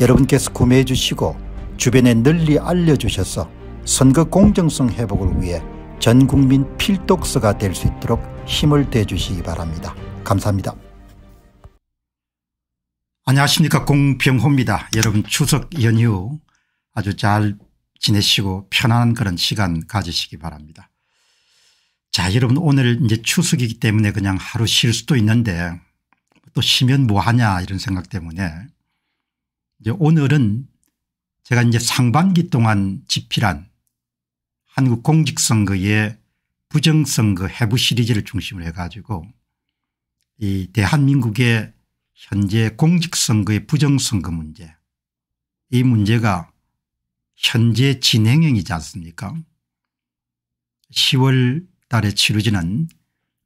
여러분께서 구매해 주시고 주변에 널리 알려주셔서 선거 공정성 회복을 위해 전국민 필독서가 될 수 있도록 힘을 대주시기 바랍니다. 감사합니다. 안녕하십니까 공병호입니다. 여러분 추석 연휴 아주 잘 지내시고 편안한 그런 시간 가지시기 바랍니다. 자 여러분 오늘 이제 추석이기 때문에 그냥 하루 쉴 수도 있는데 또 쉬면 뭐하냐 이런 생각 때문에 이제 오늘은 제가 이제 상반기 동안 집필한 한국 공직선거의 부정선거 해부 시리즈를 중심으로 해가지고 이 대한민국의 현재 공직선거의 부정선거 문제 이 문제가 현재 진행형이지 않습니까 10월 달에 치루지는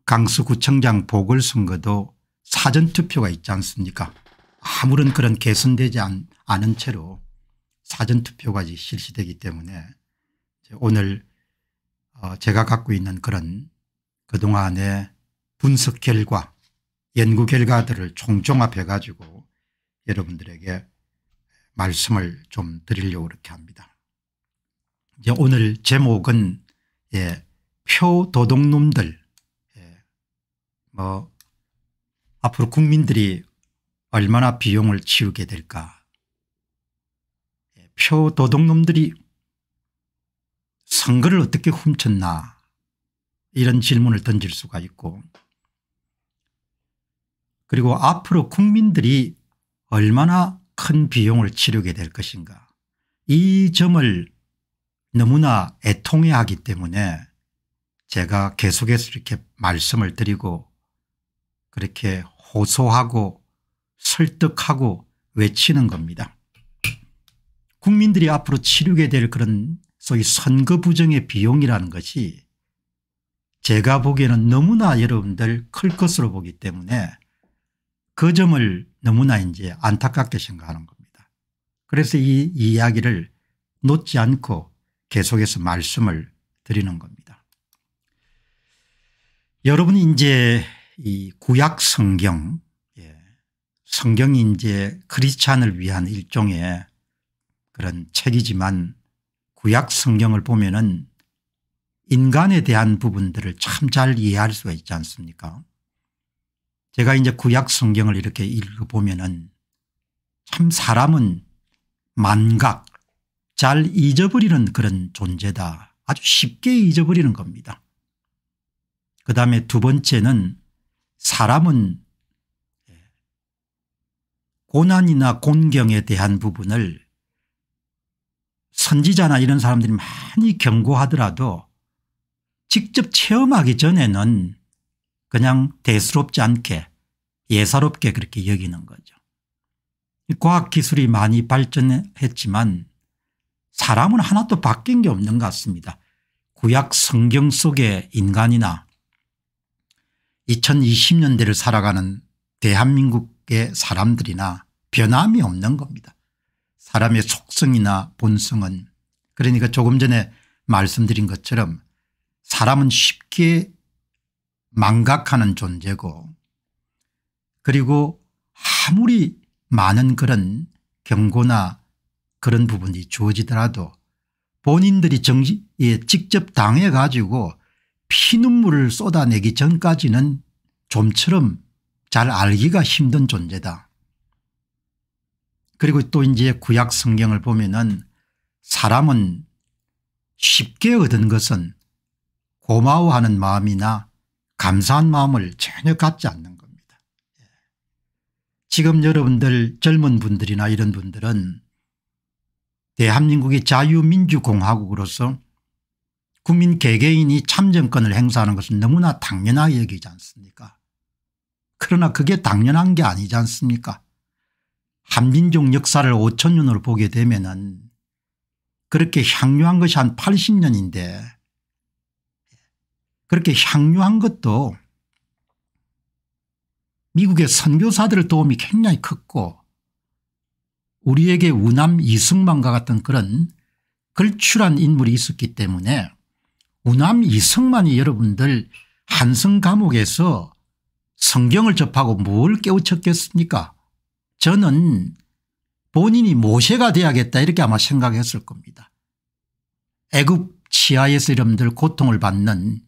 강서구청장 보궐선거도 사전투표가 있지 않습니까 아무런 그런 개선되지 않, 은 채로 사전투표까지 실시되기 때문에 오늘 어, 제가 갖고 있는 그런 그동안의 분석 결과 연구 결과들을 총종합해 가지고 여러분들에게 말씀을 좀 드리려고 이렇게 합니다. 이제 오늘 제목은 예, 표 도둑놈들 예, 뭐 앞으로 국민들이 얼마나 비용을 치우게 될까. 표 도둑놈들이 선거를 어떻게 훔쳤나 이런 질문을 던질 수가 있고 그리고 앞으로 국민들이 얼마나 큰 비용을 치르게 될 것인가 이 점을 너무나 애통해하기 때문에 제가 계속해서 이렇게 말씀을 드리고 그렇게 호소하고 설득하고 외치는 겁니다. 국민들이 앞으로 치르게 될 그런 소위 선거 부정의 비용이라는 것이 제가 보기에는 너무나 여러분들 클 것으로 보기 때문에 그 점을 너무나 이제 안타깝게 생각하는 겁니다. 그래서 이 이야기를 놓지 않고 계속해서 말씀을 드리는 겁니다. 여러분이 이제 이 구약 성경 성경이 이제 크리스찬을 위한 일종의 그런 책이지만 구약 성경을 보면은 인간에 대한 부분들을 참 잘 이해할 수가 있지 않습니까? 제가 이제 구약 성경을 이렇게 읽어보면은 참 사람은 만각 잘 잊어버리는 그런 존재다. 아주 쉽게 잊어버리는 겁니다. 그 다음에 두 번째는 사람은 고난이나 곤경에 대한 부분을 선지자나 이런 사람들이 많이 경고하더라도 직접 체험하기 전에는 그냥 대수롭지 않게 예사롭게 그렇게 여기는 거죠. 과학기술이 많이 발전했지만 사람은 하나도 바뀐 게 없는 것 같습니다. 구약 성경 속의 인간이나 2020년대를 살아가는 대한민국 지역의 사람들이나 변함이 없는 겁니다. 사람의 속성이나 본성은 그러니까 조금 전에 말씀드린 것처럼 사람은 쉽게 망각하는 존재고 그리고 아무리 많은 그런 경고나 그런 부분이 주어지더라도 본인들이 정지에 예, 직접 당해 가지고 피눈물을 쏟아내기 전까지는 좀처럼 잘 알기가 힘든 존재다. 그리고 또 이제 구약 성경을 보면은 사람은 쉽게 얻은 것은 고마워하는 마음이나 감사한 마음을 전혀 갖지 않는 겁니다. 예. 지금 여러분들 젊은 분들이나 이런 분들은 대한민국의 자유민주공화국으로서 국민 개개인이 참정권을 행사하는 것은 너무나 당연하게 여기지 않습니까 그러나 그게 당연한 게 아니지 않습니까 한민족 역사를 5천년으로 보게 되면 은 그렇게 향유한 것이 한 80년인데 그렇게 향유한 것도 미국의 선교사들의 도움이 굉장히 컸고 우리에게 우남 이승만과 같은 그런 걸출한 인물이 있었기 때문에 우남 이승만이 여러분들 한성 감옥에서 성경을 접하고 뭘 깨우쳤겠습니까 저는 본인이 모세가 돼야겠다 이렇게 아마 생각했을 겁니다. 애굽 치하에서 이름들 고통을 받는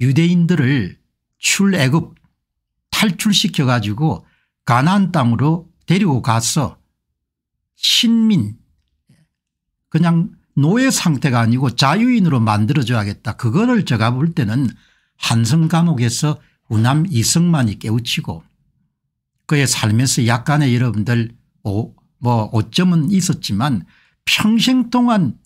유대인들을 출애굽 탈출시켜 가지고 가나안 땅으로 데리고 가서 신민 그냥 노예 상태가 아니고 자유인으로 만들어줘야겠다. 그거를 제가 볼 때는 한성 감옥에서 우남 이승만이 깨우치고 그의 삶에서 약간의 여러분들 오, 뭐 오점은 있었지만 평생 동안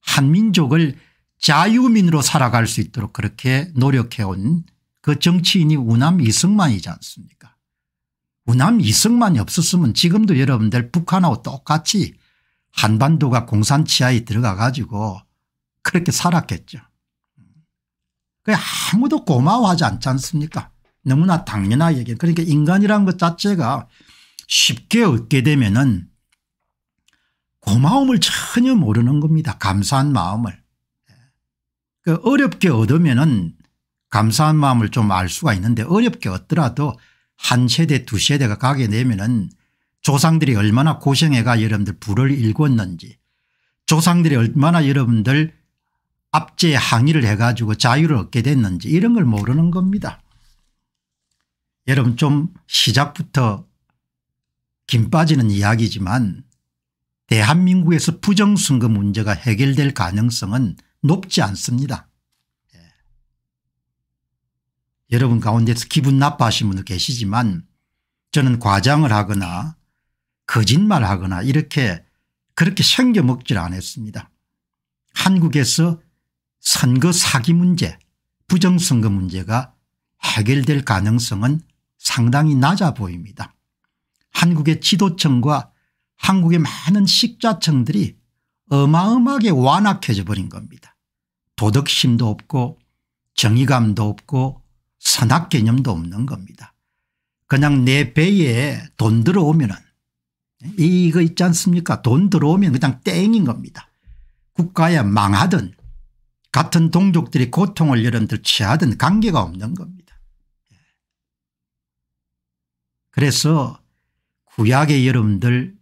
한민족을 자유민으로 살아갈 수 있도록 그렇게 노력해온 그 정치인이 우남 이승만이지 않습니까 우남 이승만이 없었으면 지금도 여러분들 북한하고 똑같이 한반도가 공산치하에 들어가 가지고 그렇게 살았겠죠. 그 아무도 고마워하지 않지 않습니까 너무나 당연한 얘기 그러니까 인간이란 것 자체가 쉽게 얻게 되면 은 고마움을 전혀 모르는 겁니다. 감사한 마음을. 그 어렵게 얻으면 은 감사한 마음을 좀 알 수가 있는데 어렵게 얻더라도 한 세대 두 세대가 가게 되면 은 조상들이 얼마나 고생해가 여러분들 불을 일궜는지 조상들이 얼마나 여러분들 압제 항의를 해가지고 자유를 얻게 됐는지 이런 걸 모르는 겁니다. 여러분 좀 시작부터 김 빠지는 이야기지만 대한민국에서 부정선거 문제가 해결될 가능성은 높지 않습니다. 예. 여러분 가운데서 기분 나빠하신 분도 계시지만 저는 과장을 하거나 거짓말하거나 이렇게 그렇게 생겨먹질 않았습니다. 한국에서 선거 사기 문제 부정선거 문제가 해결될 가능성은 상당히 낮아 보입니다. 한국의 지도층과 한국의 많은 식자청들이 어마어마하게 완악해져 버린 겁니다. 도덕심도 없고 정의감도 없고 선악 개념도 없는 겁니다. 그냥 내 배에 돈 들어오면 은 예, 이거 있지 않습니까 돈 들어오면 그냥 땡인 겁니다. 국가에 망하든 같은 동족들이 고통을 여러분들 취하든 관계가 없는 겁니다. 예. 그래서 구약의 여러분들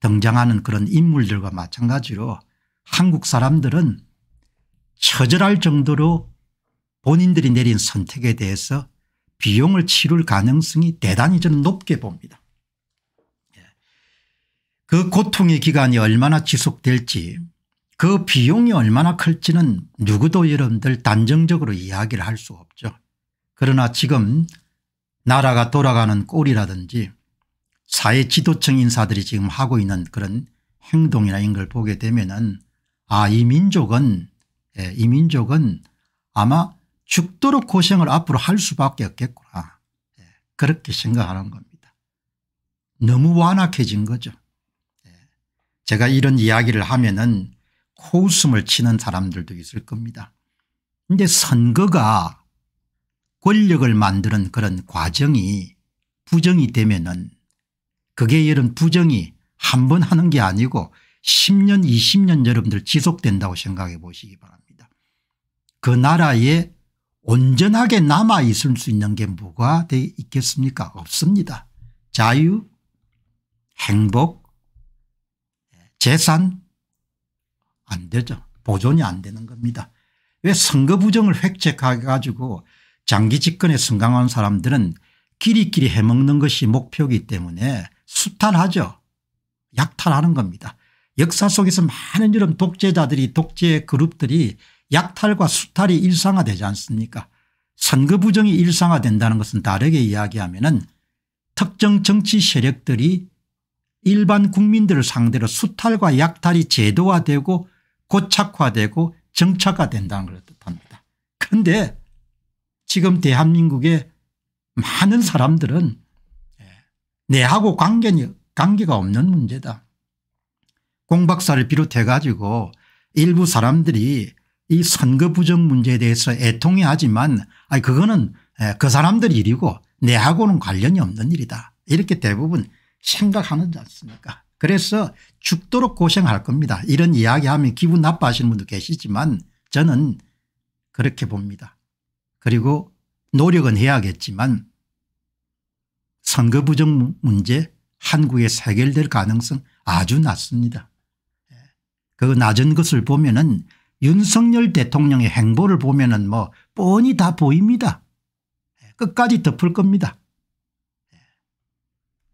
등장하는 그런 인물들과 마찬가지로 한국 사람들은 처절할 정도로 본인들이 내린 선택에 대해서 비용을 치룰 가능성이 대단히 저는 높게 봅니다. 예. 그 고통의 기간이 얼마나 지속될지 그 비용이 얼마나 클지는 누구도 여러분들 단정적으로 이야기를 할 수 없죠. 그러나 지금 나라가 돌아가는 꼴이라든지 사회 지도층 인사들이 지금 하고 있는 그런 행동이나 이런 걸 보게 되면은 아이 민족은 예, 이 민족은 아마 죽도록 고생을 앞으로 할 수밖에 없겠구나 예, 그렇게 생각하는 겁니다. 너무 완악해진 거죠. 예, 제가 이런 이야기를 하면은 코웃음을 치는 사람들도 있을 겁니다. 근데 선거가 권력을 만드는 그런 과정이 부정이 되면은 그게 여러 부정이 한 번 하는 게 아니고 10년 20년 여러분들 지속된다고 생각해 보시기 바랍니다. 그 나라에 온전하게 남아 있을 수 있는 게 뭐가 돼 있겠습니까 없습니다. 자유 행복 재산 안 되죠. 보존이 안 되는 겁니다. 왜 선거 부정을 획책해 가지고 장기 집권에 승강한 사람들은 끼리끼리 해먹는 것이 목표이기 때문에 수탈하죠. 약탈하는 겁니다. 역사 속에서 많은 이런 독재자들이 독재 그룹들이 약탈과 수탈이 일상화되지 않습니까 선거 부정이 일상화된다는 것은 다르게 이야기하면 은 특정 정치 세력들이 일반 국민들을 상대로 수탈과 약탈이 제도화되고 고착화되고 정착화된다는 걸 뜻합니다. 그런데 지금 대한민국의 많은 사람들은 예, 내하고 관계가 없는 문제다. 공박사를 비롯해 가지고 일부 사람들이 이 선거 부정 문제에 대해서 애통해 하지만 아니 그거는 예, 그 사람들 일이고 내하고는 관련이 없는 일이다. 이렇게 대부분 생각하는지 않습니까 그래서 죽도록 고생할 겁니다. 이런 이야기하면 기분 나빠하시는 분도 계시지만 저는 그렇게 봅니다. 그리고 노력은 해야겠지만 선거 부정 문제 한국에 해결될 가능성 아주 낮습니다. 예. 그 낮은 것을 보면 은 윤석열 대통령의 행보를 보면 은뭐 뻔히 다 보입니다. 예, 끝까지 덮을 겁니다.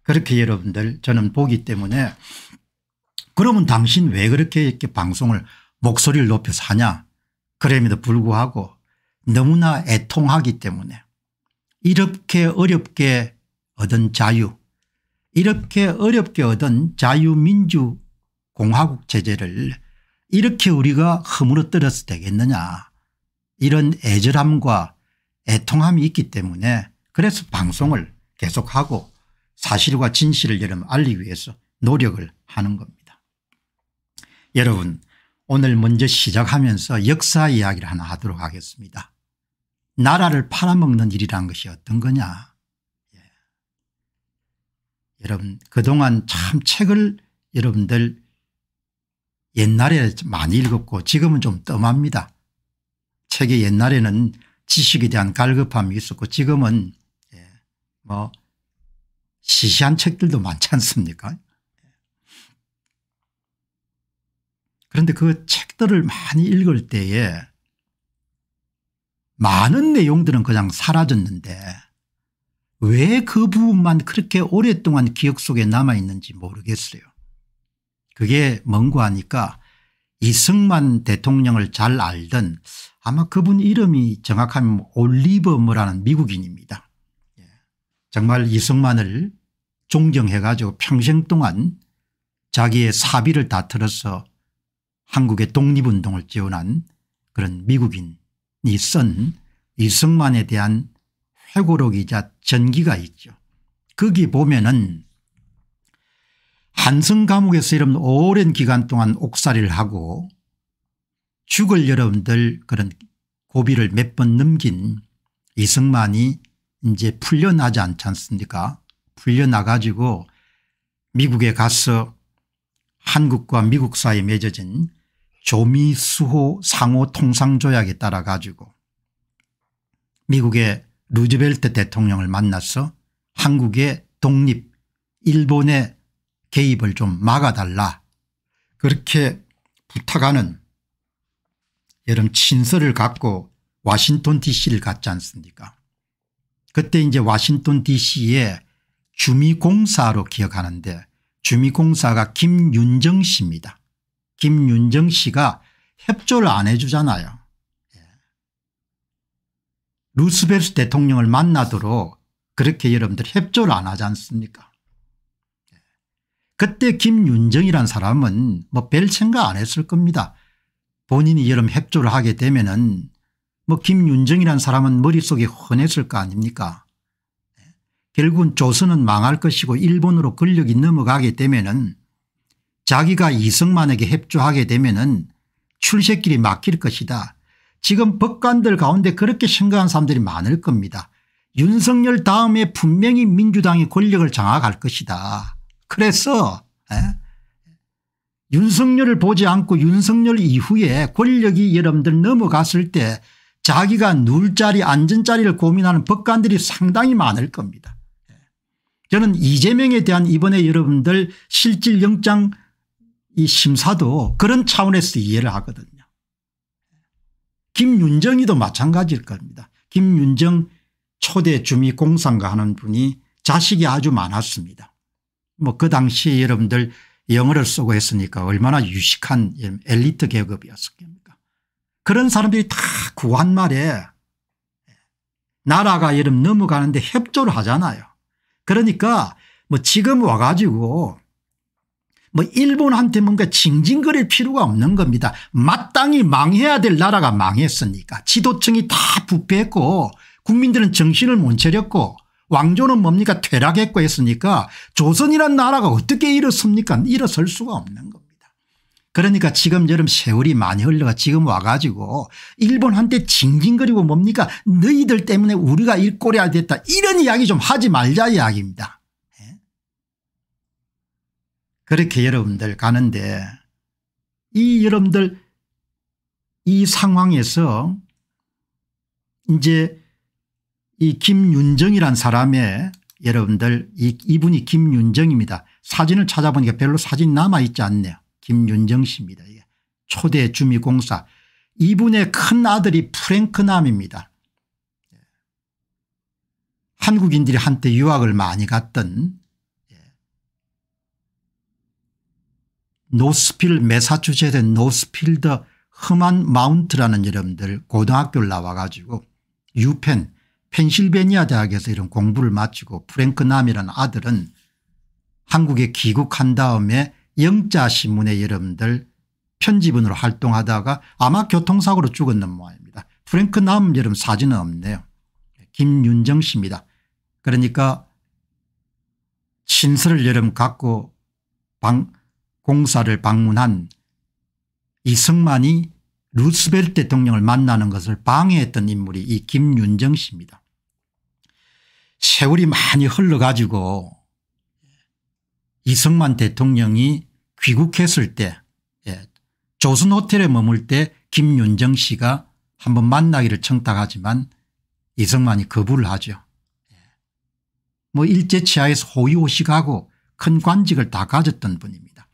그렇게 여러분들 저는 보기 때문에 그러면 당신 왜 그렇게 이렇게 방송을 목소리를 높여서 하냐 그럼에도 불구하고 너무나 애통하기 때문에 이렇게 어렵게 얻은 자유 이렇게 어렵게 얻은 자유민주공화국 체제를 이렇게 우리가 허물어뜨려서 되겠느냐 이런 애절함과 애통함이 있기 때문에 그래서 방송을 계속하고 사실과 진실을 여러분 알리기 위해서 노력을 하는 겁니다. 여러분 오늘 먼저 시작하면서 역사 이야기를 하나 하도록 하겠습니다. 나라를 팔아먹는 일이란 것이 어떤 거냐. 예. 여러분 그동안 참 책을 여러분들 옛날에 많이 읽었고 지금은 좀 뜸합니다. 책에 옛날에는 지식에 대한 갈급함이 있었고 지금은 예, 뭐 시시한 책들도 많지 않습니까 그런데 그 책들을 많이 읽을 때에 많은 내용들은 그냥 사라졌는데 왜 그 부분만 그렇게 오랫동안 기억 속에 남아있는지 모르겠어요. 그게 뭔고 하니까 이승만 대통령을 잘 알던 아마 그분 이름이 정확하면 올리버 뭐라는 미국인입니다. 정말 이승만을 존경해 가지고 평생 동안 자기의 사비를 다틀어서 한국의 독립운동을 지원한 그런 미국인이 쓴 이승만에 대한 회고록이자 전기가 있죠. 거기 보면은 한성 감옥에서 이런 오랜 기간 동안 옥살이를 하고 죽을 여러분들 그런 고비를 몇 번 넘긴 이승만이 이제 풀려나지 않지 않습니까 풀려나 가지고 미국에 가서 한국과 미국 사이에 맺어진 조미수호 상호통상조약에 따라 가지고 미국의 루즈벨트 대통령을 만나서 한국의 독립 일본의 개입을 좀 막아달라 그렇게 부탁하는 여름 친서를 갖고 와싱턴 dc를 갔지 않습니까 그때 이제 와싱턴 dc의 주미공사로 기억하는데 주미공사가 김윤정 씨입니다. 김윤정 씨가 협조를 안 해주잖아요. 예. 루스벨스 대통령을 만나도록 그렇게 여러분들 협조를 안 하지 않습니까 예. 그때 김윤정이란 사람은 뭐별 생각 안 했을 겁니다. 본인이 여름 협조를 하게 되면 은 뭐김윤정이란 사람은 머릿속에 훤했을 거 아닙니까 결국은 조선은 망할 것이고 일본으로 권력이 넘어가게 되면은 자기가 이승만에게 협조하게 되면은 출세길이 막힐 것이다. 지금 법관들 가운데 그렇게 생각한 사람들이 많을 겁니다. 윤석열 다음에 분명히 민주당이 권력을 장악할 것이다. 그래서 에? 윤석열을 보지 않고 윤석열 이후에 권력이 여러분들 넘어갔을 때 자기가 눌 자리 앉은 자리를 고민하는 법관들이 상당히 많을 겁니다. 예. 저는 이재명에 대한 이번에 여러분들 실질영장 이 심사도 그런 차원에서 이해를 하거든요. 김윤정이도 마찬가지일 겁니다. 김윤정 초대 주미공상가 하는 분이 자식이 아주 많았습니다. 뭐 그 당시 여러분들 영어를 쓰고 했으니까 얼마나 유식한 엘리트 계급이었을 겁니다. 그런 사람들이 다 구한말에 그 나라가 여름 넘어가는데 협조를 하잖아요. 그러니까 뭐 지금 와가지고 뭐 일본한테 뭔가 징징거릴 필요가 없는 겁니다. 마땅히 망해야 될 나라가 망했으니까 지도층이 다 부패했고 국민들은 정신을 못 차렸고 왕조는 뭡니까 퇴락했고 했으니까 조선이란 나라가 어떻게 일어섭니까 일어설 수가 없는 거예요. 그러니까 지금 여름 세월이 많이 흘러가 지금 와가지고 일본 한테 징징거리고 뭡니까 너희들 때문에 우리가 일꼬리야 됐다 이런 이야기 좀 하지 말자 이야기입니다. 예? 그렇게 여러분들 가는데 이 여러분들 이 상황에서 이제 이 김윤정이란 사람의 여러분들 이, 이분이 김윤정입니다. 사진을 찾아보니까 별로 사진 남아있지 않네요. 김윤정 씨입니다. 초대 주미공사 이분의 큰 아들이 프랭크남입니다. 예. 한국인들이 한때 유학을 많이 갔던 예. 노스필 메사추세츠 노스필드 험한 마운트라는 여러분들 고등학교를 나와 가지고 유펜 펜실베니아 대학에서 이런 공부를 마치고 프랭크남이라는 아들은 한국에 귀국한 다음에 영자신문의 여러분들 편집원으로 활동하다가 아마 교통사고로 죽었는 모양입니다. 프랭크 남 여러분 사진은 없네요. 김윤정 씨입니다. 그러니까 신설을 여러분 갖고 방 공사를 방문한 이승만이 루스벨 대통령을 만나는 것을 방해했던 인물이 이 김윤정 씨입니다. 세월이 많이 흘러가지고 이승만 대통령이 귀국했을 때 예, 조선 호텔에 머물 때 김윤정 씨가 한번 만나기를 청탁하지만 이승만이 거부를 하죠. 예. 뭐 일제치하에서 호의호식하고 큰 관직을 다 가졌던 분입니다.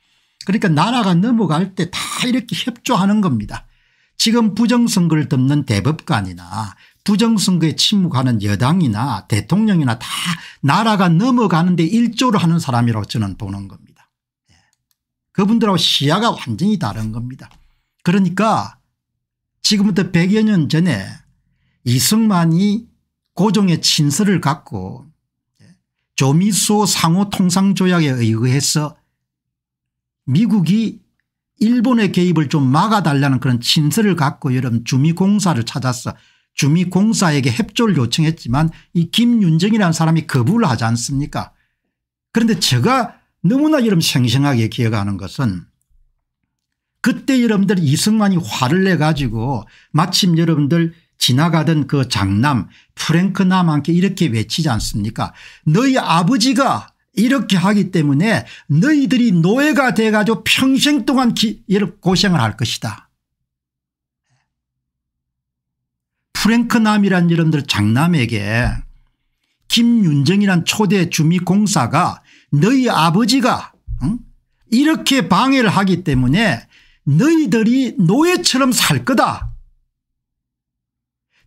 그러니까 나라가 넘어갈 때 다 이렇게 협조하는 겁니다. 지금 부정선거를 덮는 대법관이나 부정선거에 침묵하는 여당이나 대통령이나 다 나라가 넘어가는데 일조를 하는 사람이라고 저는 보는 겁니다. 예. 그분들하고 시야가 완전히 다른 겁니다. 그러니까 지금부터 100여 년 전에 이승만이 고종의 친서를 갖고 예, 조미소 상호 통상조약에 의해서 미국이 일본의 개입을 좀 막아달라는 그런 친서를 갖고 여러분 주미공사를 찾아서 주미공사에게 협조를 요청했지만 이 김윤정이라는 사람이 거부를 하지 않습니까 그런데 제가 너무나 여러분 생생하게 기억하는 것은 그때 여러분들 이승만이 화를 내 가지고 마침 여러분들 지나가던 그 장남 프랭크 남한테 이렇게 외치지 않습니까 너희 아버지가 이렇게 하기 때문에 너희들이 노예가 돼 가지고 평생 동안 기, 고생을 할 것이다 프랭크남이란 이름들 장남에게 김윤정이란 초대 주미공사가 너희 아버지가 응? 이렇게 방해를 하기 때문에 너희들이 노예처럼 살 거다.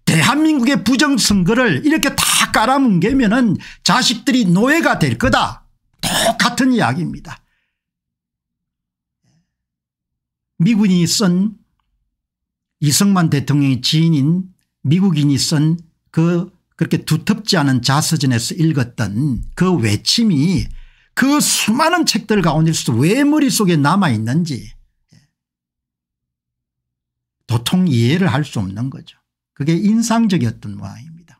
대한민국의 부정선거를 이렇게 다 깔아뭉개면 은 자식들이 노예가 될 거다. 똑같은 이야기입니다. 미군이 쓴 이승만 대통령의 지인인 미국인이 쓴 그 그렇게 두텁지 않은 자서전에서 읽었던 그 외침이 그 수많은 책들 가운데서도 왜 머릿속에 남아있는지 예, 도통 이해를 할 수 없는 거죠. 그게 인상적이었던 모양입니다.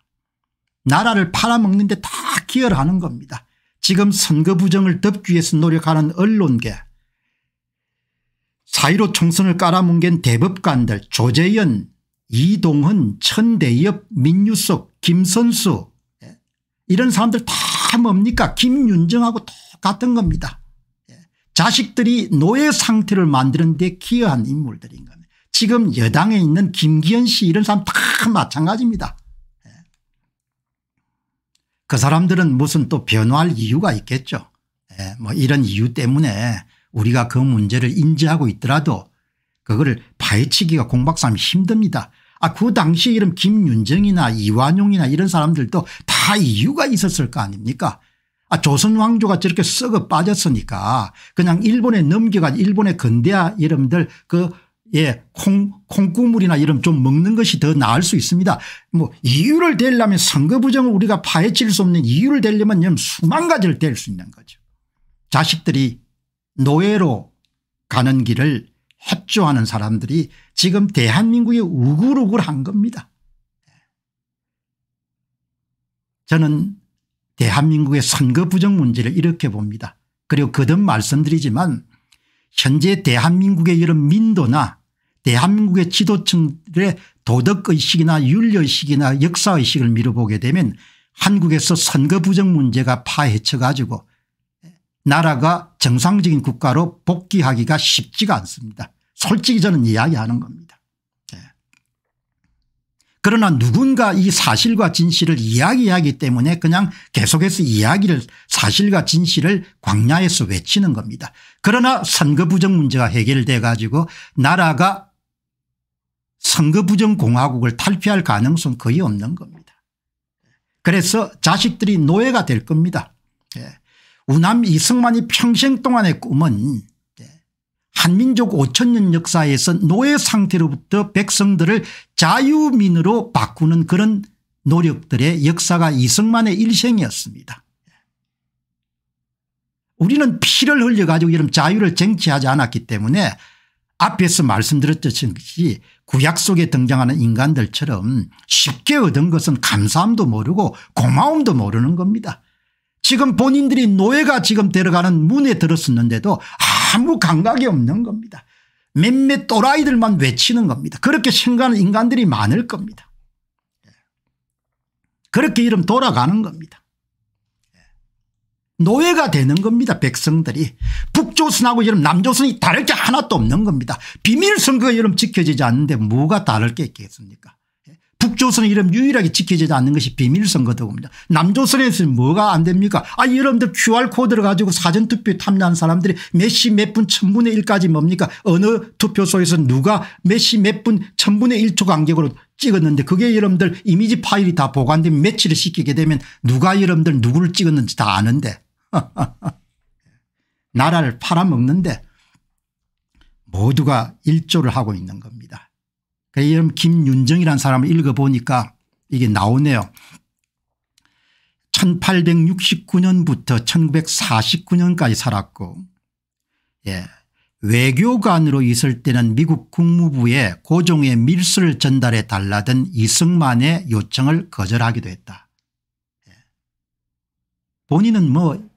나라를 팔아먹는데 다 기여하는 를 겁니다. 지금 선거 부정을 덮기 위해서 노력하는 언론계 사이로 총선을 깔아뭉갠 대법관들 조재현 이동헌 천대엽 민유석 김선수 예. 이런 사람들 다 뭡니까 김윤정하고 똑같은 겁니다. 예. 자식들이 노예 상태를 만드는 데 기여한 인물들인 겁니다. 지금 여당에 있는 김기현 씨 이런 사람 다 마찬가지입니다. 예. 그 사람들은 무슨 또 변화할 이유가 있겠죠. 뭐 이런 이유 때문에 우리가 그 문제를 인지하고 있더라도 그거를 파헤치기가 공박사님 힘듭니다. 아, 그 당시 이름 김윤정이나 이완용이나 이런 사람들도 다 이유가 있었을 거 아닙니까? 아, 조선 왕조가 저렇게 썩어 빠졌으니까 그냥 일본에 넘겨가 일본의 근대화 이름들 그 예, 콩, 콩국물이나 이런 좀 먹는 것이 더 나을 수 있습니다. 뭐 이유를 대려면 선거 부정을 우리가 파헤칠 수 없는 이유를 대려면 수만 가지를 댈 수 있는 거죠. 자식들이 노예로 가는 길을 협조하는 사람들이 지금 대한민국이 우글우글한 겁니다. 저는 대한민국의 선거 부정 문제를 이렇게 봅니다. 그리고 거듭 말씀드리지만 현재 대한민국의 이런 민도나 대한민국의 지도층들의 도덕의식이나 윤리의식이나 역사의식을 미뤄보게 되면 한국에서 선거 부정 문제가 파헤쳐 가지고 나라가 정상적인 국가로 복귀하기가 쉽지가 않습니다. 솔직히 저는 이야기하는 겁니다. 예. 그러나 누군가 이 사실과 진실을 이야기하기 때문에 그냥 계속해서 이야기를 사실과 진실을 광야에서 외치는 겁니다. 그러나 선거 부정 문제가 해결돼 가지고 나라가 선거 부정 공화국을 탈피할 가능성은 거의 없는 겁니다. 그래서 자식들이 노예가 될 겁니다. 예. 우남 이승만이 평생 동안의 꿈은 한민족 5천년 역사에서 노예 상태로부터 백성들을 자유민으로 바꾸는 그런 노력들의 역사가 이승만의 일생이었습니다. 우리는 피를 흘려 가지고 이런 자유를 쟁취하지 않았기 때문에 앞에서 말씀드렸듯이 구약 속에 등장하는 인간들처럼 쉽게 얻은 것은 감사함도 모르고 고마움도 모르는 겁니다. 지금 본인들이 노예가 지금 데려가는 문에 들었었는데도 아무 감각이 없는 겁니다. 몇몇 또라이들만 외치는 겁니다. 그렇게 생각하는 인간들이 많을 겁니다. 예. 그렇게 이름 돌아가는 겁니다. 예. 노예가 되는 겁니다. 백성들이. 북조선하고 이름 남조선이 다를 게 하나도 없는 겁니다. 비밀선거가 이름 지켜지지 않는데 뭐가 다를 게 있겠습니까 북조선의 이름 유일하게 지켜지지 않는 것이 비밀선거도구입니다. 남조선에서는 뭐가 안 됩니까 아 여러분들 QR코드를 가지고 사전투표에 참여한 사람들이 몇 시 몇 분 천분의 1까지 뭡니까 어느 투표소에서 누가 몇 시 몇 분 천분의 1초 간격으로 찍었는데 그게 여러분들 이미지 파일이 다 보관된 매치를 시키게 되면 누가 여러분들 누구를 찍었는지 다 아는데 나라를 팔아먹는데 모두가 일조를 하고 있는 겁니다. 그 이름 김윤정이라는 사람을 읽어보니까 이게 나오네요. 1869년부터 1949년까지 살았고 예. 외교관으로 있을 때는 미국 국무부에 고종의 밀수를 전달해 달라던 이승만의 요청을 거절하기도 했다. 예. 본인은 뭐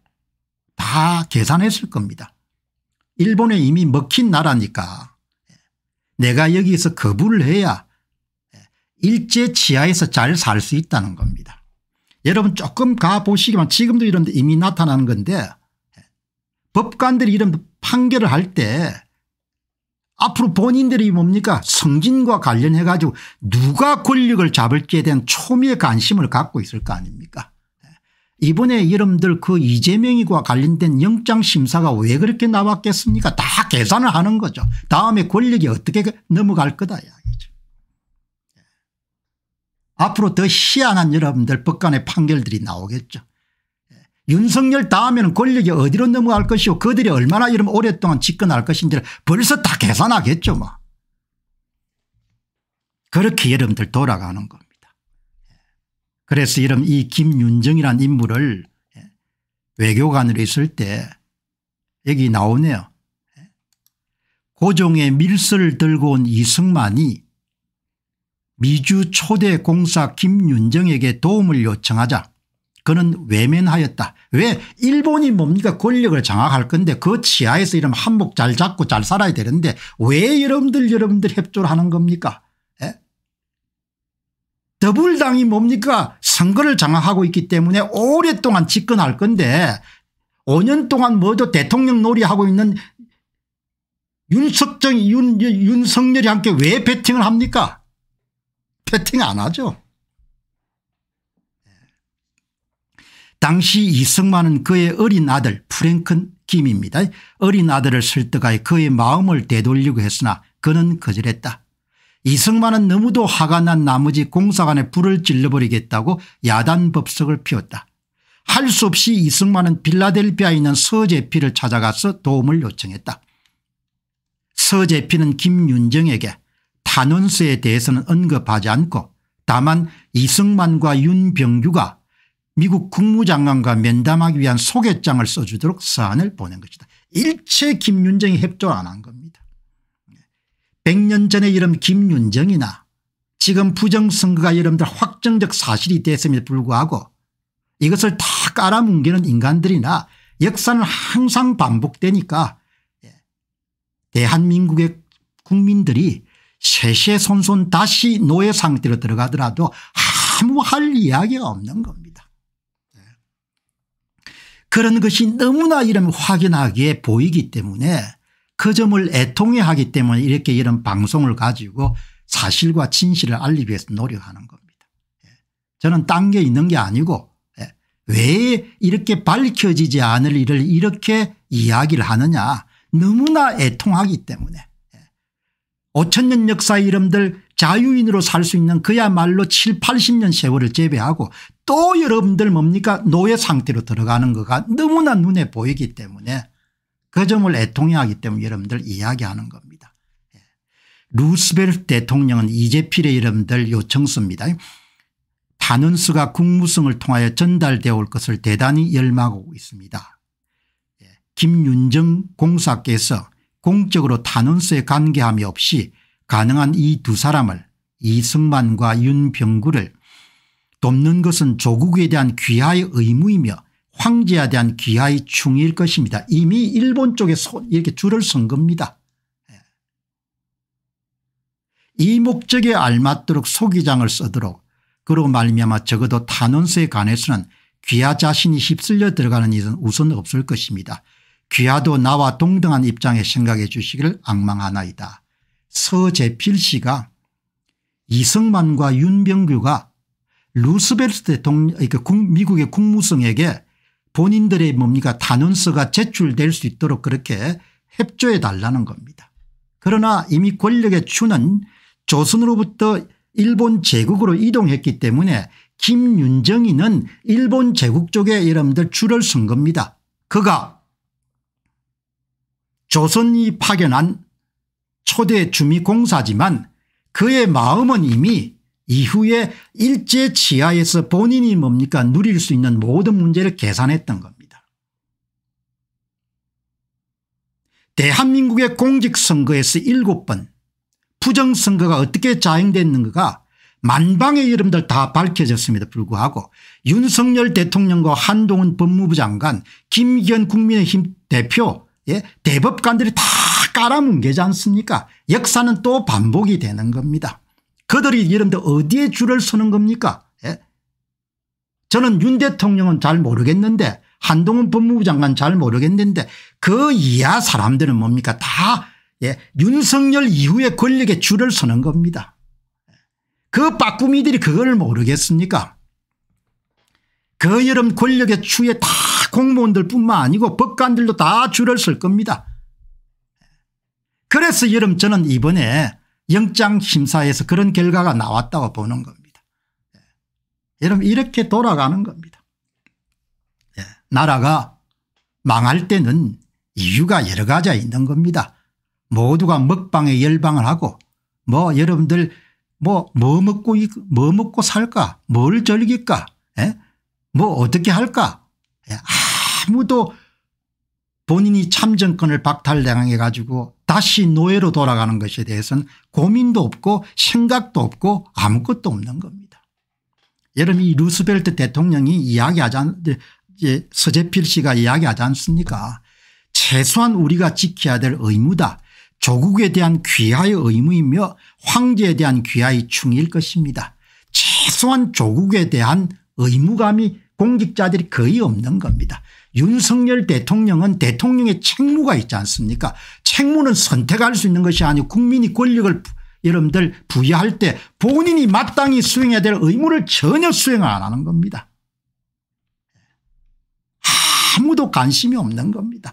다 계산했을 겁니다. 일본에 이미 먹힌 나라니까 내가 여기서 거부를 해야 일제 지하에서잘 살 수 있다는 겁니다. 여러분 조금 가보시기만 지금도 이런데 이미 나타나는 건데 법관들이 이런 판결을 할 때 앞으로 본인들이 뭡니까 성진과 관련해 가지고 누가 권력을 잡을지에 대한 초미의 관심을 갖고 있을 거 아닙니까 이번에 여러분들 그 이재명이와 관련된 영장심사가 왜 그렇게 나왔겠습니까 다 계산을 하는 거죠 다음에 권력이 어떻게 넘어갈 거다 이야기죠 예. 앞으로 더 희한한 여러분들 법관의 판결들이 나오겠죠 예. 윤석열 다음에는 권력이 어디로 넘어갈 것이고 그들이 얼마나 이런 오랫동안 집권할 것인지를 벌써 다 계산하겠죠 뭐. 그렇게 여러분들 돌아가는 겁니다. 그래서 이런 이 김윤정이란 인물을 예, 외교관으로 있을 때 여기 나오네요. 예. 고종의 밀서를 들고 온 이승만이 미주 초대 공사 김윤정에게 도움을 요청하자 그는 외면하였다. 왜 일본이 뭡니까 권력을 장악할 건데 그 치하에서 이런 한복잘 잡고 잘 살아야 되는데 왜 여러분들 여러분들 협조를 하는 겁니까 더불당이 뭡니까 선거를 장악하고 있기 때문에 오랫동안 집권할 건데 5년 동안 뭐죠 대통령 놀이하고 있는 윤석정 윤, 윤석열이 함께 왜 배팅을 합니까 배팅 안 하죠. 당시 이승만은 그의 어린 아들 프랭큰 김입니다. 어린 아들을 설득하여 그의 마음을 되돌리고 했으나 그는 거절했다. 이승만은 너무도 화가 난 나머지 공사관에 불을 찔러버리겠다고 야단 법석을 피웠다. 할 수 없이 이승만은 빌라델피아에 있는 서재피를 찾아가서 도움을 요청했다. 서재피는 김윤정에게 탄원서에 대해서는 언급하지 않고 다만 이승만과 윤병규가 미국 국무장관과 면담하기 위한 소개장을 써주도록 서한을 보낸 것이다. 일체 김윤정이 협조를 안한 겁니다. 100년 전의 이름 김윤정이나 지금 부정선거가 여러분들 확정적 사실이 됐음에 도 불구하고 이것을 다 깔아뭉개는 인간들이나 역사는 항상 반복되니까 예, 대한민국의 국민들이 세세손손 다시 노예 상태로 들어가더라도 아무 할 이야기가 없는 겁니다. 예. 그런 것이 너무나 이름 확연하게 보이기 때문에 그 점을 애통해 하기 때문에 이렇게 이런 방송을 가지고 사실과 진실을 알리기 위해서 노력하는 겁니다. 예. 저는 딴 게 있는 게 아니고 예. 왜 이렇게 밝혀지지 않을 일을 이렇게 이야기를 하느냐 너무나 애통하기 때문에 5천년 예. 역사 이름들 자유인으로 살 수 있는 그야말로 7, 80년 세월을 재배하고또 여러분들 뭡니까 노예 상태로 들어가는 거가 너무나 눈에 보이기 때문에 그 점을 애통해하기 때문에 여러분들 이야기하는 겁니다. 예. 루스벨트 대통령은 이재필의 여러분들 요청서입니다. 반원수가 국무성을 통하여 전달되어 올 것을 대단히 열망하고 있습니다. 예. 김윤정 공사께서 공적으로 탄원서에 관계함이 없이 가능한 이 두 사람을 이승만과 윤병구를 돕는 것은 조국에 대한 귀하의 의무이며 황제에 대한 귀하의 충일 의 것입니다. 이미 일본 쪽에 이렇게 줄을 선 겁니다. 예. 이 목적에 알맞도록 소기장을 쓰도록 그러고 말미암아 적어도 탄원서에 관해서는 귀하 자신이 휩쓸려 들어가는 일은 우선 없을 것입니다. 귀하도 나와 동등한 입장에 생각해 주시기를 악망하나이다. 서재필 씨가 이승만과 윤병규가 루스벨트 대통령 그러니까 미국의 국무성에게 본인들의 뭡니까 단원서가 제출될 수 있도록 그렇게 협조해 달라는 겁니다. 그러나 이미 권력의 추는 조선으로부터 일본 제국으로 이동했기 때문에 김윤정이는 일본 제국 쪽에 여러분들 줄을 선 겁니다. 그가 조선이 파견한 초대 주미공사지만 그의 마음은 이미 이후에 일제 지하에서 본인이 뭡니까 누릴 수 있는 모든 문제를 계산했던 겁니다. 대한민국의 공직선거에서 7번 부정선거가 어떻게 자행됐는가 가 만방의 이름들 다 밝혀졌음에도 불구하고 윤석열 대통령과 한동훈 법무부 장관 김기현 국민의힘 대표 예? 대법관들이 다 깔아뭉개지 않습니까 역사는 또 반복이 되는 겁니다. 그들이 이름도 어디에 줄을 서는 겁니까 예? 저는 윤 대통령은 잘 모르겠는데 한동훈 법무부 장관 잘 모르겠는데 그 이하 사람들은 뭡니까 다 예, 윤석열 이후의 권력에 줄을 서는 겁니다. 그 빠꾸미들이 그걸 모르겠습니까 그 여름 권력의 추에 다 공무원들 뿐만 아니고 법관들도 다 줄을 설 겁니다. 그래서 여름 저는 이번에 영장심사에서 그런 결과가 나왔다고 보는 겁니다. 예. 여러분 이렇게 돌아가는 겁니다. 예. 나라가 망할 때는 이유가 여러 가지가 있는 겁니다. 모두가 먹방에 열방을 하고 뭐 여러분들 뭐뭐 뭐 먹고 뭐 먹고 살까 뭘 즐길까 예? 뭐 어떻게 할까 예, 아무도 본인이 참정권을 박탈당해 가지고 다시 노예로 돌아가는 것에 대해서는 고민도 없고 생각도 없고 아무것도 없는 겁니다. 여러분 이 루스벨트 대통령이 이야기하지 않 서재필 씨가 이야기하지 않습니까 최소한 우리가 지켜야 될 의무다. 조국에 대한 귀하의 의무이며 황제에 대한 귀하의 충일 것입니다. 최소한 조국에 대한 의무감이 공직자들이 거의 없는 겁니다. 윤석열 대통령은 대통령의 책무가 있지 않습니까 책무는 선택할 수 있는 것이 아니고 국민이 권력을 여러분들 부여할 때 본인이 마땅히 수행해야 될 의무를 전혀 수행을 안 하는 겁니다. 아무도 관심이 없는 겁니다.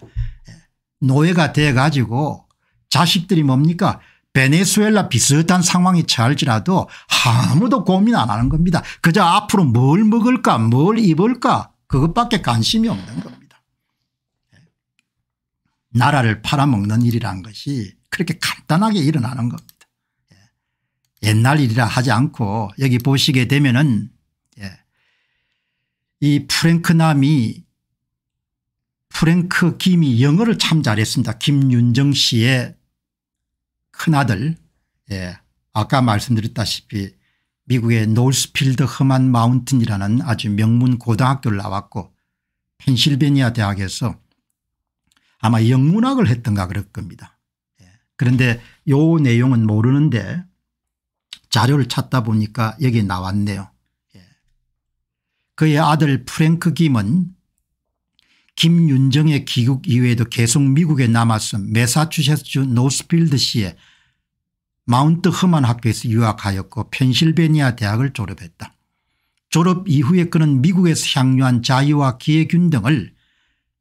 예. 노예가 돼 가지고 자식들이 뭡니까 베네수엘라 비슷한 상황이 처할지라도 아무도 고민 안 하는 겁니다. 그저 앞으로 뭘 먹을까 뭘 입을까 그것밖에 관심이 없는 겁니다. 예. 나라를 팔아먹는 일이란 것이 그렇게 간단하게 일어나는 겁니다. 예. 옛날 일이라 하지 않고 여기 보시게 되면은 예. 이 프랭크남이 프랭크 김이 영어를 참 잘했습니다. 김윤정 씨의 큰아들 예. 아까 말씀드렸다시피 미국의 노스필드 험한 마운틴이라는 아주 명문 고등학교를 나왔고 펜실베니아 대학에서 아마 영문학을 했던가 그럴 겁니다. 예. 그런데 요 내용은 모르는데 자료를 찾다 보니까 여기 나왔네요. 예. 그의 아들 프랭크 김은 김윤정의 귀국 이후에도 계속 미국에 남아서 메사추세츠 노스필드시의 마운트 허만 학교에서 유학하였고 펜실베니아 대학을 졸업했다. 졸업 이후에 그는 미국에서 향유한 자유와 기회균 등을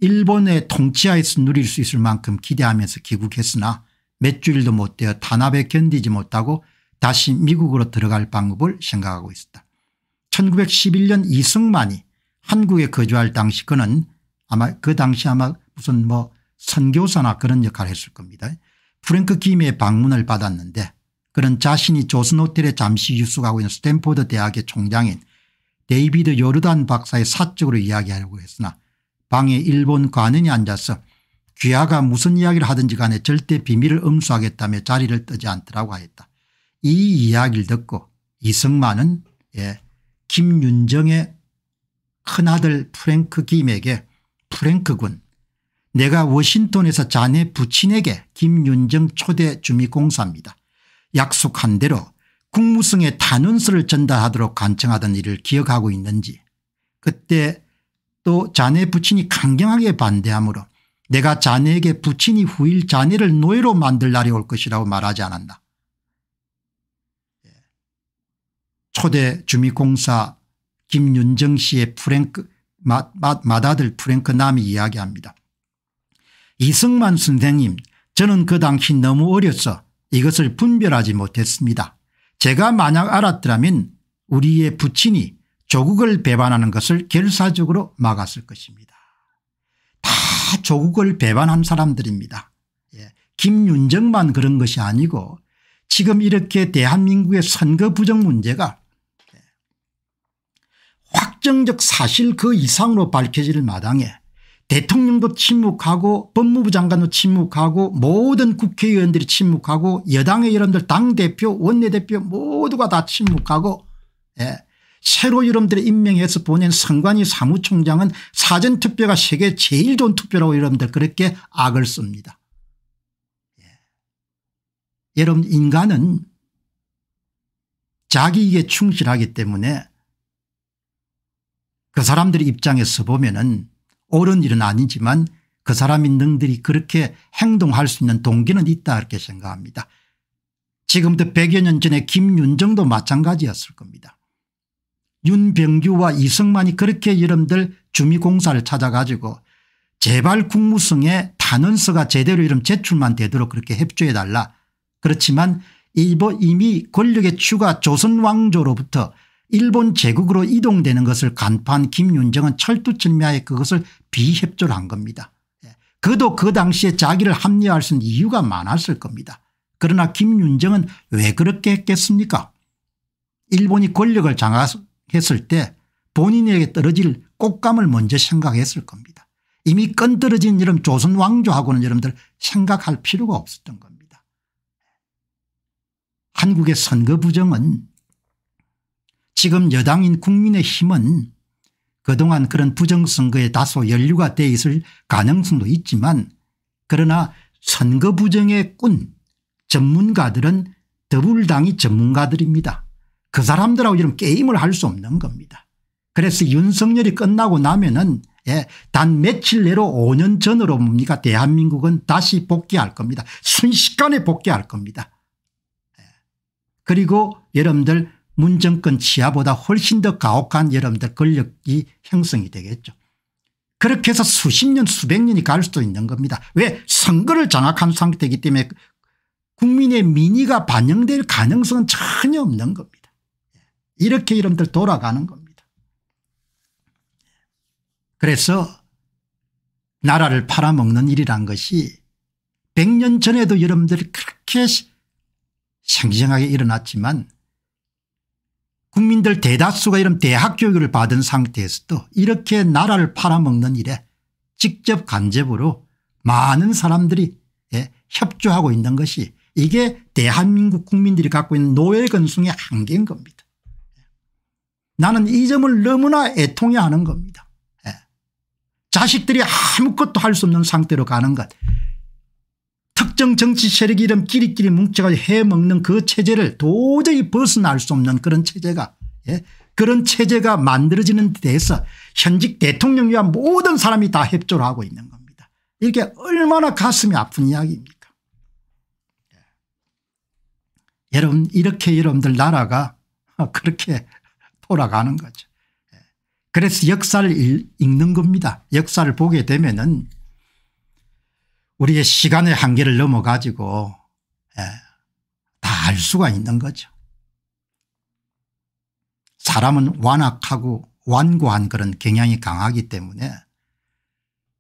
일본의 통치하에서 누릴 수 있을 만큼 기대하면서 귀국했으나 몇 주일도 못 되어 탄압에 견디지 못하고 다시 미국으로 들어갈 방법을 생각하고 있었다. 1911년 이승만이 한국에 거주할 당시 그는 아마 그 당시 아마 무슨 뭐 선교사나 그런 역할을 했을 겁니다. 프랭크 김의 방문을 받았는데 그는 자신이 조선호텔에 잠시 유숙하고 있는 스탠포드 대학의 총장인 데이비드 요르단 박사의 사적으로 이야기하려고 했으나 방에 일본 관원이 앉아서 귀하가 무슨 이야기를 하든지 간에 절대 비밀을 음수하겠다며 자리를 뜨지 않더라고 하였다. 이 이야기를 듣고 이승만은 예, 김윤정의 큰아들 프랭크 김에게 프랭크군 내가 워싱턴에서 자네 부친에게 김윤정 초대 주미공사입니다. 약속한 대로 국무성의 탄원서를 전달하도록 간청하던 일을 기억하고 있는지 그때 또 자네 부친이 강경하게 반대하므로 내가 자네에게 부친이 후일 자네를 노예로 만들 날이 올 것이라고 말하지 않았나. 예. 초대 주미공사 김윤정 씨의 프랭크 맏아들 프랭크 남이 이야기합니다. 이승만 선생님 저는 그 당시 너무 어려서 이것을 분별하지 못했습니다. 제가 만약 알았더라면 우리의 부친이 조국을 배반하는 것을 결사적으로 막았을 것입니다. 다 조국을 배반한 사람들입니다. 예. 김윤정만 그런 것이 아니고 지금 이렇게 대한민국의 선거 부정 문제가 예, 확정적 사실 그 이상으로 밝혀질 마당에 대통령도 침묵하고 법무부 장관도 침묵하고 모든 국회의원들이 침묵하고 여당의 여러분들 당대표 원내대표 모두가 다 침묵하고 예. 새로 여러분들이 임명해서 보낸 선관위 사무총장은 사전투표가 세계 제일 좋은 투표라고 여러분들 그렇게 악을 씁니다. 예. 여러분 인간은 자기에게 충실하기 때문에 그 사람들의 입장에서 보면은 옳은 일은 아니지만 그 사람이 능들이 그렇게 행동할 수 있는 동기는 있다 이렇게 생각합니다. 지금부터 100여 년 전에 김윤정도 마찬가지였을 겁니다. 윤병규와 이승만이 그렇게 여러분들 주미공사를 찾아가지고 제발 국무성에 단원서가 제대로 이름 제출만 되도록 그렇게 협조해달라. 그렇지만 이미 권력의 추가 조선왕조로부터 일본 제국으로 이동되는 것을 간파한 김윤정은 철두철미하에 그것을 비협조를 한 겁니다. 예. 그도 그 당시에 자기를 합리화할 수 있는 이유가 많았을 겁니다. 그러나 김윤정은 왜 그렇게 했겠습니까 일본이 권력을 장악했을 때 본인에게 떨어질 꽃감을 먼저 생각했을 겁니다. 이미 끈떨어진 이름 조선 왕조하고는 여러분들 생각할 필요가 없었던 겁니다. 한국의 선거 부정은 지금 여당인 국민의힘은 그동안 그런 부정선거에 다소 연류가돼 있을 가능성도 있지만 그러나 선거 부정의 꾼 전문가들은 더불당이 전문가들입니다. 그 사람들하고 이런 게임을 할 수 없는 겁니다. 그래서 윤석열이 끝나고 나면은 예, 단 며칠 내로 5년 전으로 뭡니까 대한민국은 다시 복귀할 겁니다. 순식간에 복귀할 겁니다. 예. 그리고 여러분들 문정권 치하보다 훨씬 더 가혹한 여러분들 권력이 형성이 되겠죠. 그렇게 해서 수십 년 수백 년이 갈 수도 있는 겁니다. 왜 선거를 장악한 상태이기 때문에 국민의 민의가 반영될 가능성은 전혀 없는 겁니다. 이렇게 여러분들 돌아가는 겁니다. 그래서 나라를 팔아먹는 일이란 것이 100년 전에도 여러분들이 그렇게 생생하게 일어났지만 국민들 대다수가 이런 대학 교육을 받은 상태에서도 이렇게 나라를 팔아먹는 일에 직접 간접으로 많은 사람들이 예, 협조하고 있는 것이 이게 대한민국 국민들이 갖고 있는 노예건숭의 한계인 겁니다. 나는 이 점을 너무나 애통해하는 겁니다. 예. 자식들이 아무것도 할 수 없는 상태로 가는 것 특정 정치 세력 이 이런 끼리끼리 뭉쳐가지고 해먹는 그 체제를 도저히 벗어날 수 없는 그런 체제가 예? 그런 체제가 만들어지는 데서 현직 대통령과 모든 사람이 다 협조를 하고 있는 겁니다. 이게 얼마나 가슴이 아픈 이야기입니까 예. 여러분 이렇게 여러분들 나라가 그렇게 돌아가는 거죠. 예. 그래서 역사를 읽는 겁니다. 역사를 보게 되면 은 우리의 시간의 한계를 넘어가지고 예, 다 알 수가 있는 거죠. 사람은 완악하고 완고한 그런 경향이 강하기 때문에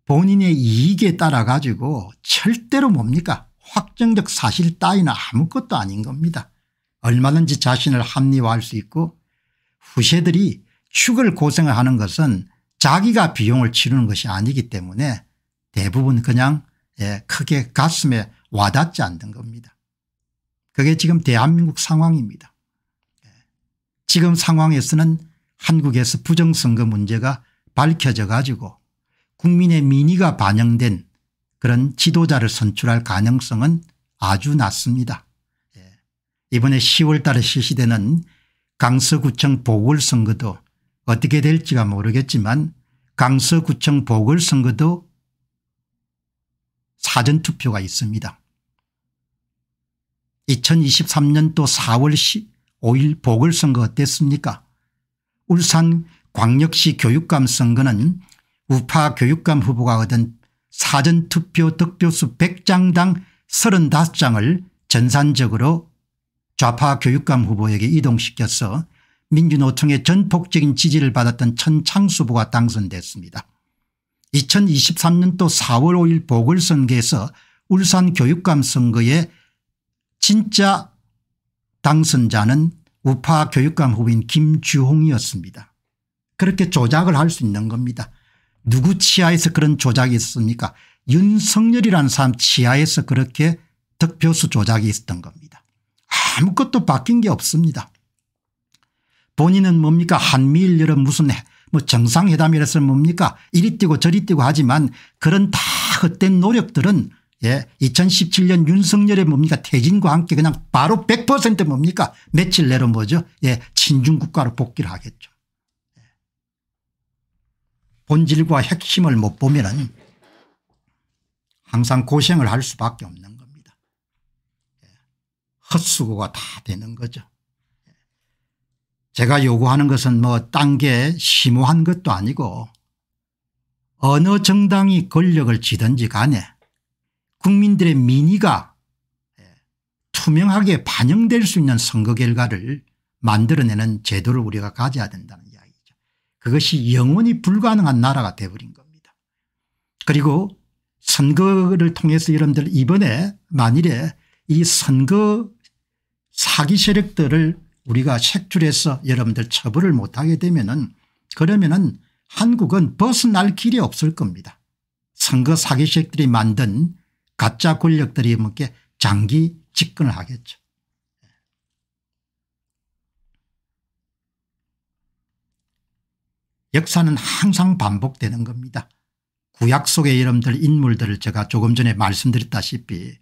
본인의 이익에 따라 가지고 절대로 뭡니까 확정적 사실 따위는 아무것도 아닌 겁니다. 얼마든지 자신을 합리화할 수 있고 후세들이 축을 고생을 하는 것은 자기가 비용을 치르는 것이 아니기 때문에 대부분 그냥 예, 크게 가슴에 와닿지 않는 겁니다. 그게 지금 대한민국 상황입니다. 예, 지금 상황에서는 한국에서 부정선거 문제가 밝혀져 가지고 국민의 민의가 반영된 그런 지도자를 선출할 가능성은 아주 낮습니다. 예, 이번에 10월 달에 실시되는 강서구청 보궐선거도 어떻게 될지가 모르겠지만 강서구청 보궐선거도 사전투표가 있습니다. 2023년도 4월 1 5일 보궐선거 어땠습니까 울산 광역시 교육감 선거는 우파 교육감 후보가 얻은 사전투표 득표수 100장당 35장을 전산적으로 좌파 교육감 후보에게 이동시켜서 민주노총의 전폭적인 지지를 받았던 천창수 후보가 당선됐습니다. 2023년도 4월 5일 보궐선거에서 울산 교육감 선거에 진짜 당선자는 우파 교육감 후보인 김주홍이었습니다. 그렇게 조작을 할 수 있는 겁니다. 누구 치하에서 그런 조작이 있었습니까 윤석열이라는 사람 치하에서 그렇게 득표수 조작이 있었던 겁니다. 아무것도 바뀐 게 없습니다. 본인은 뭡니까 한미일 여러 무슨 뭐 정상회담이라서 뭡니까 이리 뛰고 저리 뛰고 하지만 그런 다 헛된 노력들은 예 2017년 윤석열의 뭡니까 퇴진과 함께 그냥 바로 100% 뭡니까 며칠 내로 뭐죠 예 친중 국가로 복귀를 하겠죠. 예. 본질과 핵심을 못 보면은 항상 고생을 할 수밖에 없는 겁니다. 예. 헛수고가 다 되는 거죠. 제가 요구하는 것은 뭐 딴 게 심오한 것도 아니고 어느 정당이 권력을 쥐든지 간에 국민들의 민의가 예, 투명하게 반영될 수 있는 선거 결과를 만들어내는 제도를 우리가 가져야 된다는 이야기죠. 그것이 영원히 불가능한 나라가 돼버린 겁니다. 그리고 선거를 통해서 여러분들 이번에 만일에 이 선거 사기 세력들을 우리가 색출해서 여러분들 처벌을 못하게 되면 은 그러면 은 한국은 벗어날 길이 없을 겁니다. 선거 사기색들이 만든 가짜 권력들이 함께 장기 집권을 하겠죠. 역사는 항상 반복되는 겁니다. 구약 속의 여러분들 인물들을 제가 조금 전에 말씀드렸다시피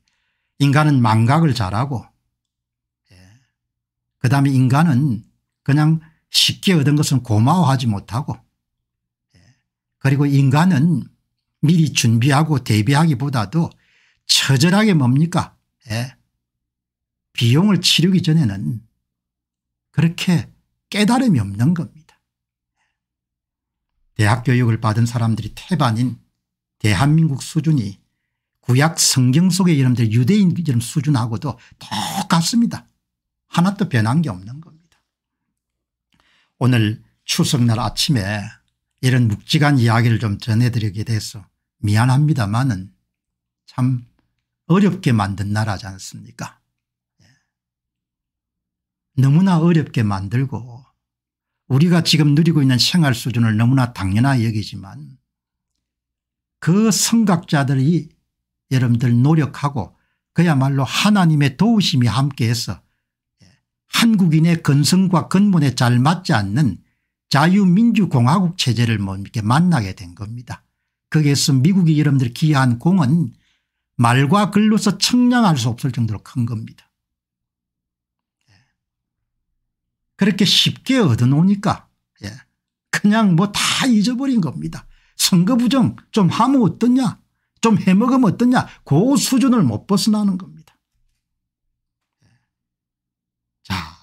인간은 망각을 잘하고 그다음에 인간은 그냥 쉽게 얻은 것은 고마워하지 못하고 예. 그리고 인간은 미리 준비하고 대비하기보다도 처절하게 뭡니까 예. 비용을 치르기 전에는 그렇게 깨달음이 없는 겁니다. 대학 교육을 받은 사람들이 태반인 대한민국 수준이 구약 성경 속의 이름들 유대인 이런 수준하고도 똑같습니다. 하나도 변한 게 없는 겁니다. 오늘 추석날 아침에 이런 묵직한 이야기를 좀 전해드리게 돼서 미안합니다만은 참 어렵게 만든 나라지 않습니까 예. 너무나 어렵게 만들고 우리가 지금 누리고 있는 생활 수준을 너무나 당연하게 여기지만 그 성각자들이 여러분들 노력하고 그야말로 하나님의 도우심이 함께해서 한국인의 근성과 근본에 잘 맞지 않는 자유민주공화국 체제를 뭐 이렇게 만나게 된 겁니다. 거기에서 미국이 여러분들 기여한 공은 말과 글로서 청량할 수 없을 정도로 큰 겁니다. 예. 그렇게 쉽게 얻어놓으니까 예, 그냥 뭐 다 잊어버린 겁니다. 선거 부정 좀 하면 어떠냐 좀 해먹으면 어떠냐 그 수준을 못 벗어나는 겁니다.